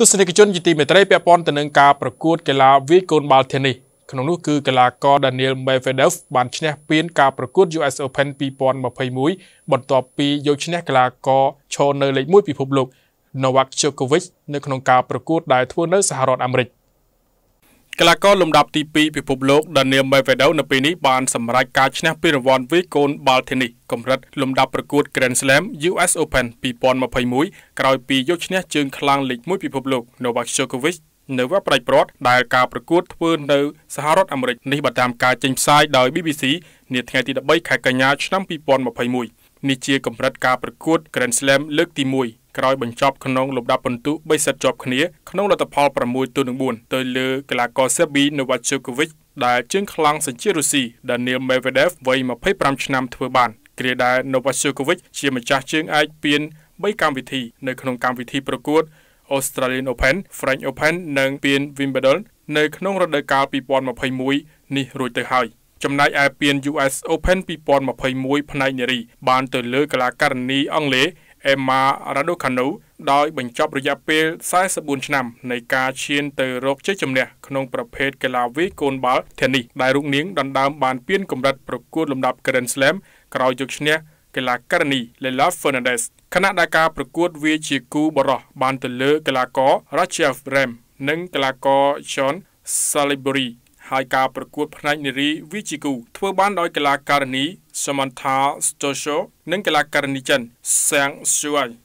ទស្សនិកជនជាទីមេត្រីពាក់ព័ន្ធទៅនឹងការប្រកួតកីឡាវាយកូនបាល់ធានីសក្នុងនោះគឺកីឡាករ Daniel Medvedev បានឈ្នះពានការប្រកួត US Open 2021បន្ទាប់ពីយកឈ្នះកីឡាករឈរនៅលេខ1ពិភពលោក Novak Djokovic នៅក្នុងការប្រកួតដែលធ្វើនៅសហរដ្ឋអាមេរិក។កីឡាករលំដាប់ទី2ពិភពលោកដានៀមមេវេដូវនៅពេលនេះបានសម្រេចការឈ្នះ ពានរង្វាន់វីកូនបាល់ធីនីសកម្រិតលំដាប់ប្រកួត Grand Slam US Open 2021ក្រោយពីយកឈ្នះជើងខ្លាំងលេខ1ពិភពលោក Novak Djokovic នៅវប្បប្រៃព្រាត់ដែលការប្រកួតធ្វើនៅ សហរដ្ឋអាមេរិកនេះបើតាមការចេញផ្សាយដោយ BBC នាថ្ងៃទី13ខែកញ្ញាឆ្នាំ2021នេះជាកម្រិតការប្រកួត Grand Slam លើកទី1ក្រោយបញ្ចប់ក្នុងលំដាប់ពិន្ទុ3សិតជាប់គ្នាក្នុងលទ្ធផល6ទល់នឹង4ទៅលើកីឡាករសេប៊ីនូវ៉ាជូកូវិចដែលជើងខ្លាំងសញ្ជារុស្ស៊ី Daniil Medvedev វ័យ25ឆ្នាំធ្វើបានគ្រាដែល Novak Djokovic ជាម្ចាស់ជើងឯកពាន3កម្មវិធីនៅ ក្នុងកម្មវិធីប្រកួត Australian Open, French Open និងពាន Wimbledon នៅក្នុងរដូវកាល2021នេះរួចទៅហើយចំណែកឯពាន US Open 2021ផ្នែកនារីបានទៅលើកីឡាករនីអង់គ្លេសអេម៉ារ៉ាដូខាណូដោយបញ្ចប់រយៈពេល44ឆ្នាំនៃការឈានទៅរកជ័យជំនះក្នុងប្រភេទកីឡាវាយកូនបាល់ធេននីសដែលរុកនាងដណ្ដើមបានពានកម្រិតប្រកួត លំដាប់ Grand Slam ក្រោយយកឈ្នះកីឡាករនី Leila Fernandez ខណៈដែលការប្រកួតវាជាគូបរោះបាន ទៅលើកីឡាករ Rajiv Ram និងកីឡាករ John Salisbury ហើយការប្រកួតផ្នែកនារីវាជីគូធ្វើបានដោយកីឡាការិនីសមន្ថាស្តូសូនិងកីឡាការិនីចិនសាំងស៊ូវ៉ៃ